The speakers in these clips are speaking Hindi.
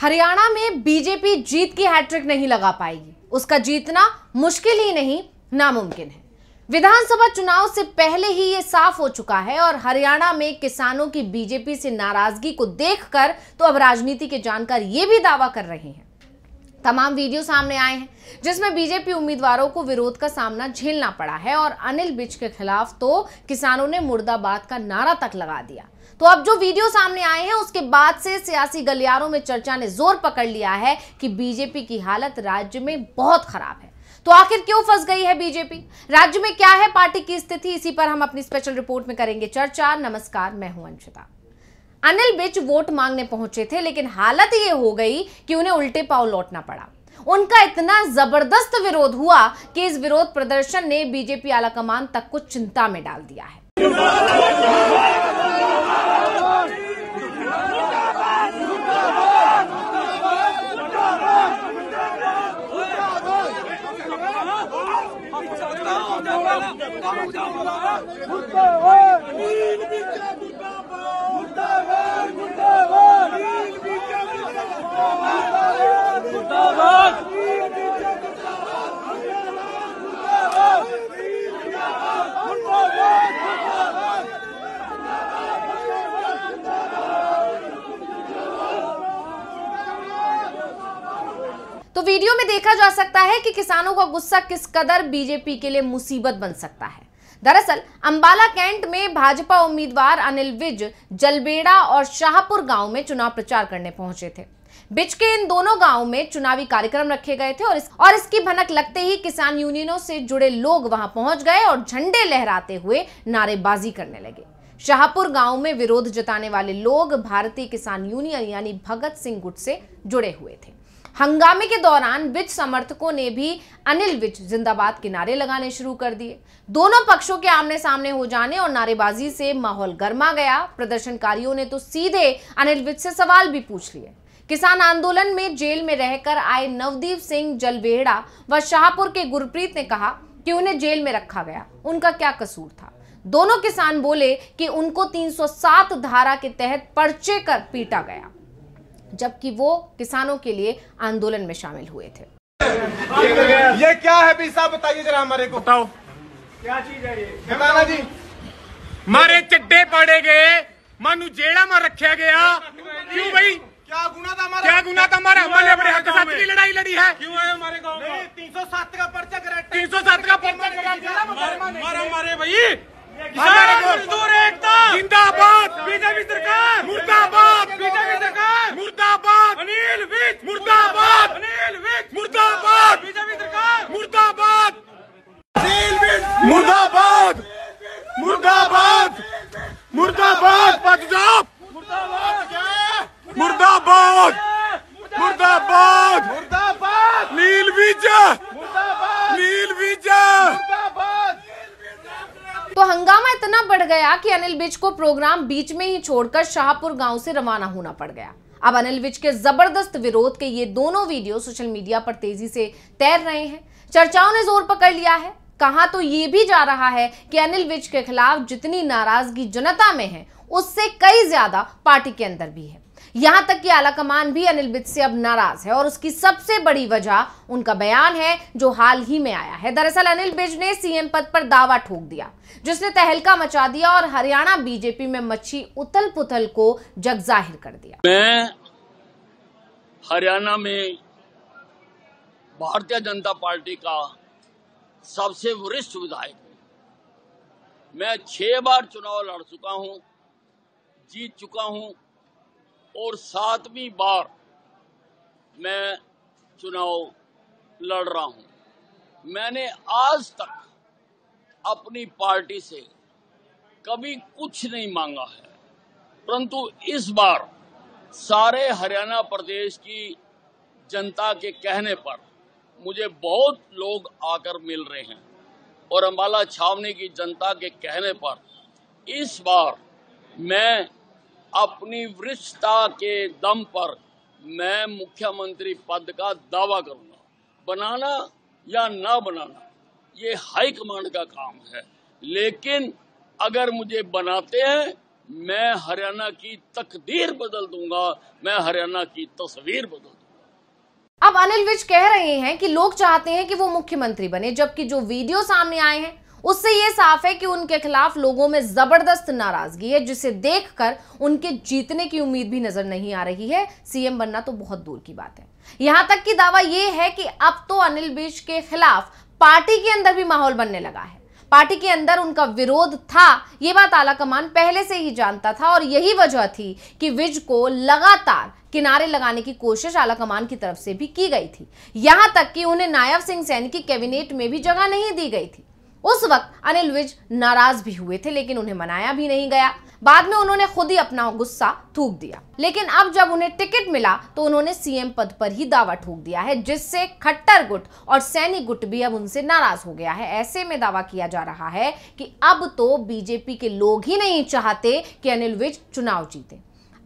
हरियाणा में बीजेपी जीत की हैट्रिक नहीं लगा पाएगी उसका जीतना मुश्किल ही नहीं नामुमकिन है विधानसभा चुनाव से पहले ही ये साफ हो चुका है और हरियाणा में किसानों की बीजेपी से नाराजगी को देखकर तो अब राजनीति के जानकार ये भी दावा कर रहे हैं तमाम वीडियो सामने आए हैं जिसमें बीजेपी उम्मीदवारों को विरोध का सामना झेलना पड़ा है और अनिल बिच के खिलाफ तो किसानों ने मुर्दाबाद का नारा तक लगा दिया तो अब जो वीडियो सामने आए हैं उसके बाद से सियासी गलियारों में चर्चा ने जोर पकड़ लिया है कि बीजेपी की हालत राज्य में बहुत खराब है तो आखिर क्यों फंस गई है बीजेपी राज्य में क्या है पार्टी की स्थिति इसी पर हम अपनी स्पेशल रिपोर्ट में करेंगे चर्चा नमस्कार मैं हूं अंशिता अनिल बिच वोट मांगने पहुंचे थे लेकिन हालत ये हो गई कि उन्हें उल्टे पाव लौटना पड़ा उनका इतना जबरदस्त विरोध हुआ कि इस विरोध प्रदर्शन ने बीजेपी आलाकमान तक को चिंता में डाल दिया है देखा जा सकता है कि किसानों का गुस्सा किस कदर बीजेपी के लिए मुसीबत बन सकता है दरअसल अंबाला कैंट में भाजपा उम्मीदवार अनिल विज जलबेड़ा और शाहपुर गांव में चुनाव प्रचार करने पहुंचे थे बिच के इन दोनों गांव में चुनावी कार्यक्रम रखे गए थे और इस और इसकी भनक लगते ही किसान यूनियनों से जुड़े लोग वहां पहुंच गए और झंडे लहराते हुए नारेबाजी करने लगे शाहपुर गांव में विरोध जताने वाले लोग भारतीय किसान यूनियन यानी भगत सिंह गुट से जुड़े हुए थे हंगामे के दौरान विज समर्थकों ने भी अनिल विज जिंदाबाद के नारे लगाने शुरू कर दिए दोनों पक्षों के आमने सामने हो जाने और नारेबाजी से माहौल गर्मा गया प्रदर्शनकारियों ने तो सीधे अनिल विज से सवाल भी पूछ लिए किसान आंदोलन में जेल में रहकर आए नवदीप सिंह जलवेहड़ा व शाहपुर के गुरप्रीत ने कहा कि उन्हें जेल में रखा गया उनका क्या कसूर था दोनों किसान बोले कि उनको 307 धारा के तहत पर्चे कर पीटा गया जबकि वो किसानों के लिए आंदोलन में शामिल हुए थे ये क्या है भी साहब बताइए जरा हमारे को बताओ क्या चीज है ये जी मारे चड्डे पड़े गए मानू जेड़ा मार रखा गया क्यों भाई क्या गुना था हमारा क्या गुना था हमारा हमने अपने हक साथ की लड़ाई लड़ी है क्यों है हमारे गांव में तीन सौ सात का पर्चा करा तीन सौ सात का पर्चा करा मारा मारे भाई मजदूर एकता जिंदाबाद बीजेपी सरकार मुर्दाबाद बीजेपी सरकार अनिल विज मुर्दाबाद अनिल विज मुर्दाबाद बीजेपी सरकार मुर्दाबाद अनिल विज मुर्दाबाद मुर्दाबाद मुर्दाबाद पंजाब मुर्दाबाद मुर्दाबाद मुर्दाबाद मुर्दाबाद नील मुर्दाबाद नील मुर्दाबाद तो हंगामा इतना बढ़ गया कि अनिल बिज को प्रोग्राम बीच में ही छोड़कर शाहपुर गांव से रवाना होना पड़ गया अब अनिल विज के जबरदस्त विरोध के ये दोनों वीडियो सोशल मीडिया पर तेजी से तैर रहे हैं चर्चाओं ने जोर पकड़ लिया है कहा तो ये भी जा रहा है कि अनिल विज के खिलाफ जितनी नाराजगी जनता में है उससे कई ज्यादा पार्टी के अंदर भी है यहां तक कि आलाकमान भी अनिल बिज से अब नाराज है और उसकी सबसे बड़ी वजह उनका बयान है जो हाल ही में आया है दरअसल अनिल बिज ने सीएम पद पर दावा ठोक दिया जिसने तहलका मचा दिया और हरियाणा बीजेपी में मच्छी उथल पुथल को जग जाहिर कर दिया मैं हरियाणा में भारतीय जनता पार्टी का सबसे वरिष्ठ विधायक मैं छह बार चुनाव लड़ चुका हूं जीत चुका हूं और सातवीं बार मैं चुनाव लड़ रहा हूं मैंने आज तक अपनी पार्टी से कभी कुछ नहीं मांगा है परंतु इस बार सारे हरियाणा प्रदेश की जनता के कहने पर मुझे बहुत लोग आकर मिल रहे हैं और अम्बाला छावनी की जनता के कहने पर इस बार मैं अपनी वृक्षता के दम पर मैं मुख्यमंत्री पद का दावा करूंगा बनाना या ना बनाना ये हाईकमांड का काम है लेकिन अगर मुझे बनाते हैं मैं हरियाणा की तकदीर बदल दूंगा मैं हरियाणा की तस्वीर बदल दूंगा अब अनिल विज कह रहे हैं कि लोग चाहते हैं कि वो मुख्यमंत्री बने जबकि जो वीडियो सामने आए हैं उससे यह साफ है कि उनके खिलाफ लोगों में जबरदस्त नाराजगी है जिसे देखकर उनके जीतने की उम्मीद भी नजर नहीं आ रही है सीएम बनना तो बहुत दूर की बात है यहां तक कि दावा यह है कि अब तो अनिल विज के खिलाफ पार्टी के अंदर भी माहौल बनने लगा है पार्टी के अंदर उनका विरोध था यह बात आला कमान पहले से ही जानता था और यही वजह थी कि विज को लगातार किनारे लगाने की कोशिश आला कमान की तरफ से भी की गई थी यहां तक कि उन्हें नायब सिंह सैनी की कैबिनेट में भी जगह नहीं दी गई थी उस वक्त अनिल विज नाराज भी हुए थे लेकिन उन्हें मनाया भी नहीं गया बाद में उन्होंने खुद ही अपना गुस्सा थूक दिया लेकिन अब जब उन्हें टिकट मिला तो उन्होंने सीएम पद पर ही दावा ठोक दिया है जिससे खट्टर गुट और सैनी गुट भी अब उनसे नाराज हो गया है ऐसे में दावा किया जा रहा है कि अब तो बीजेपी के लोग ही नहीं चाहते कि अनिल विज चुनाव जीते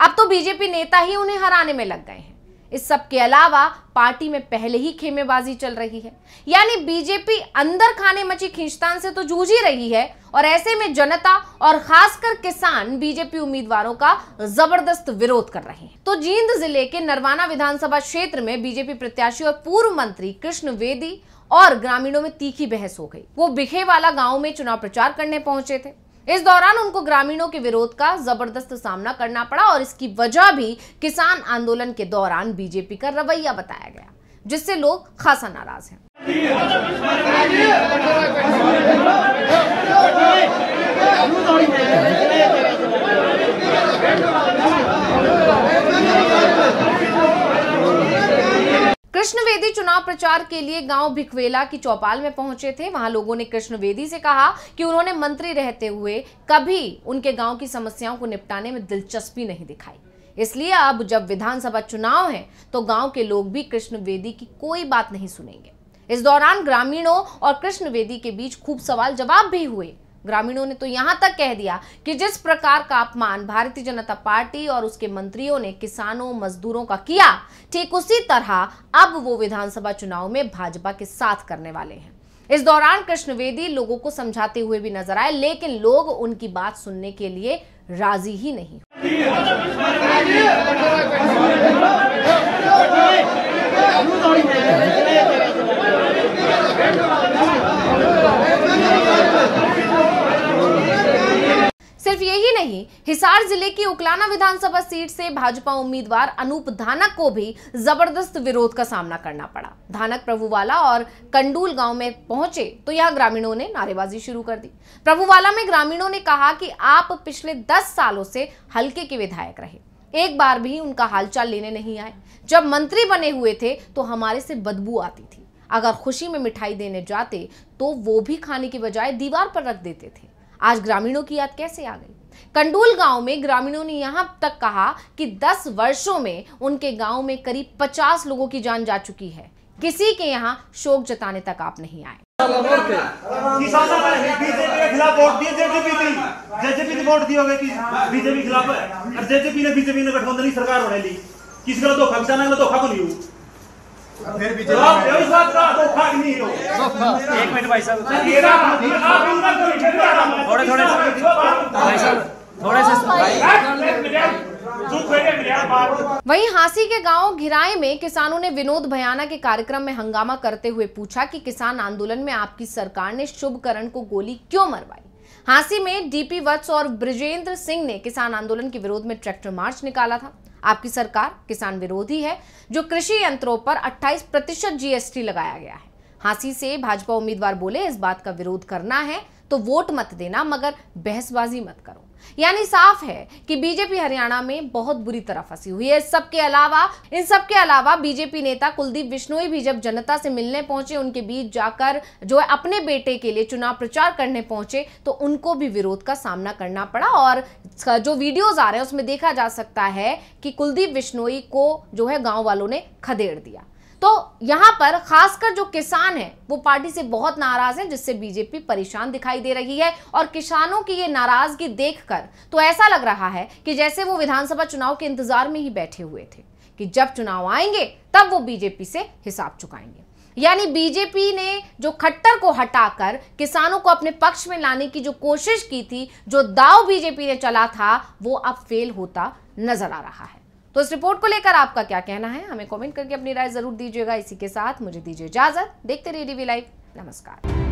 अब तो बीजेपी नेता ही उन्हें हराने में लग गए हैं इस सब के अलावा पार्टी में पहले ही खेमेबाजी चल रही है यानी बीजेपी अंदर खाने मची खींचतान से तो जूझ ही रही है और ऐसे में जनता और खासकर किसान बीजेपी उम्मीदवारों का जबरदस्त विरोध कर रहे हैं तो जींद जिले के नरवाना विधानसभा क्षेत्र में बीजेपी प्रत्याशी और पूर्व मंत्री कृष्ण वेदी और ग्रामीणों में तीखी बहस हो गई वो वाला गाँव में चुनाव प्रचार करने पहुंचे थे इस दौरान उनको ग्रामीणों के विरोध का जबरदस्त सामना करना पड़ा और इसकी वजह भी किसान आंदोलन के दौरान बीजेपी का रवैया बताया गया जिससे लोग खासा नाराज हैं हाँ। चुनाव प्रचार के लिए गांव भिकवेला की चौपाल में पहुंचे थे वहां लोगों ने कृष्ण वेदी से कहा कि उन्होंने मंत्री रहते हुए कभी उनके गांव की समस्याओं को निपटाने में दिलचस्पी नहीं दिखाई इसलिए अब जब विधानसभा चुनाव है तो गांव के लोग भी कृष्ण वेदी की कोई बात नहीं सुनेंगे इस दौरान ग्रामीणों और कृष्ण वेदी के बीच खूब सवाल जवाब भी हुए ग्रामीणों ने तो यहां तक कह दिया कि जिस प्रकार का अपमान भारतीय जनता पार्टी और उसके मंत्रियों ने किसानों मजदूरों का किया ठीक उसी तरह अब वो विधानसभा चुनाव में भाजपा के साथ करने वाले हैं इस दौरान कृष्णवेदी लोगों को समझाते हुए भी नजर आए लेकिन लोग उनकी बात सुनने के लिए राजी ही नहीं सिर्फ यही नहीं हिसार जिले की उकलाना विधानसभा सीट से भाजपा उम्मीदवार अनूप धानक को भी जबरदस्त विरोध का सामना करना पड़ा धानक प्रभुवाला और कंडूल गांव में पहुंचे तो यहां ग्रामीणों ने नारेबाजी शुरू कर दी प्रभुवाला में ग्रामीणों ने कहा कि आप पिछले दस सालों से हल्के के विधायक रहे एक बार भी उनका हालचाल लेने नहीं आए जब मंत्री बने हुए थे तो हमारे से बदबू आती थी अगर खुशी में मिठाई देने जाते तो वो भी खाने की बजाय दीवार पर रख देते थे आज ग्रामीणों की याद कैसे आ गई कंडूल गांव में ग्रामीणों ने यहां तक कहा कि 10 वर्षों में उनके गांव में करीब 50 लोगों की जान जा चुकी है किसी के यहां शोक जताने तक आप नहीं आए बीजेपी ने बीजेपी ने गठबंधन की सरकार ली किसी का धोखा किसान का धोखा को तो नहीं फिर बीजेपी वहीं हांसी के गांव घिराए में किसानों ने विनोद भयाना के कार्यक्रम में हंगामा करते हुए पूछा कि किसान आंदोलन में आपकी सरकार ने शुभकरण को गोली क्यों मरवाई हांसी में डीपी वत्स और ब्रजेंद्र सिंह ने किसान आंदोलन के विरोध में ट्रैक्टर मार्च निकाला था आपकी सरकार किसान विरोधी है जो कृषि यंत्रों पर अट्ठाईस प्रतिशत जीएसटी लगाया गया है हांसी से भाजपा उम्मीदवार बोले इस बात का विरोध करना है तो वोट मत देना मगर बहसबाजी मत करो यानी साफ है कि बीजेपी हरियाणा में बहुत बुरी तरह फंसी हुई है के अलावा इन सबके अलावा बीजेपी नेता कुलदीप बिश्नोई भी जब जनता से मिलने पहुंचे उनके बीच जाकर जो है अपने बेटे के लिए चुनाव प्रचार करने पहुंचे तो उनको भी विरोध का सामना करना पड़ा और जो वीडियोज आ रहे हैं उसमें देखा जा सकता है कि कुलदीप बिश्नोई को जो है गाँव वालों ने खदेड़ दिया तो यहां पर खासकर जो किसान है वो पार्टी से बहुत नाराज हैं जिससे बीजेपी परेशान दिखाई दे रही है और किसानों की ये नाराजगी देखकर तो ऐसा लग रहा है कि जैसे वो विधानसभा चुनाव के इंतजार में ही बैठे हुए थे कि जब चुनाव आएंगे तब वो बीजेपी से हिसाब चुकाएंगे यानी बीजेपी ने जो खट्टर को हटाकर किसानों को अपने पक्ष में लाने की जो कोशिश की थी जो दाव बीजेपी ने चला था वो अब फेल होता नजर आ रहा है तो इस रिपोर्ट को लेकर आपका क्या कहना है हमें कमेंट करके अपनी राय जरूर दीजिएगा इसी के साथ मुझे दीजिए इजाजत देखते रहिए डीवी लाइव नमस्कार